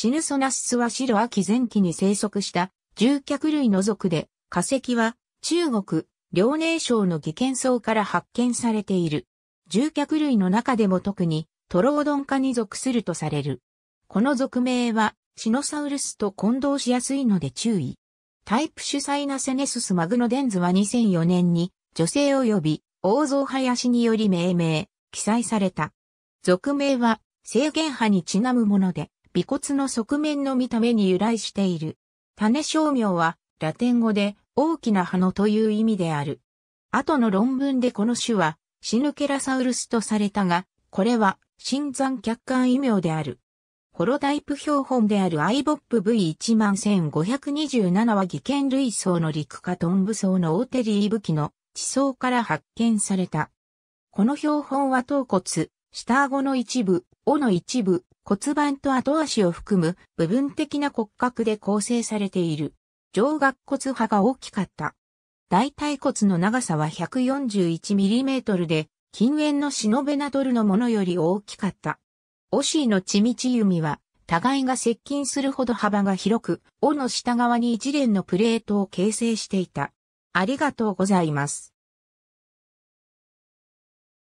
シヌソナスは白秋前期に生息した獣脚類の属で、化石は中国、遼寧省の技研層から発見されている。獣脚類の中でも特にトロオドン科に属するとされる。この属名はシノサウルスと混同しやすいので注意。タイプ主催なセネススマグノデンズは2004年に女性及び王像林により命名、記載された。属名は制限派にちなむもので、尾骨の側面の見た目に由来している。種商名は、ラテン語で、大きな葉のという意味である。後の論文でこの種は、シヌケラサウルスとされたが、これは、新山客観異名である。ホロダイプ標本であるアイボップ V11527 は技研類層の陸下トンブ層のオーテリー武器の地層から発見された。この標本は頭骨、下顎の一部、尾の一部、骨盤と後足を含む部分的な骨格で構成されている。上顎骨派が大きかった。大腿骨の長さは 141mm で、近縁のシノベナドルのものより大きかった。オシーのチミチ弓は、互いが接近するほど幅が広く、尾の下側に一連のプレートを形成していた。ありがとうございます。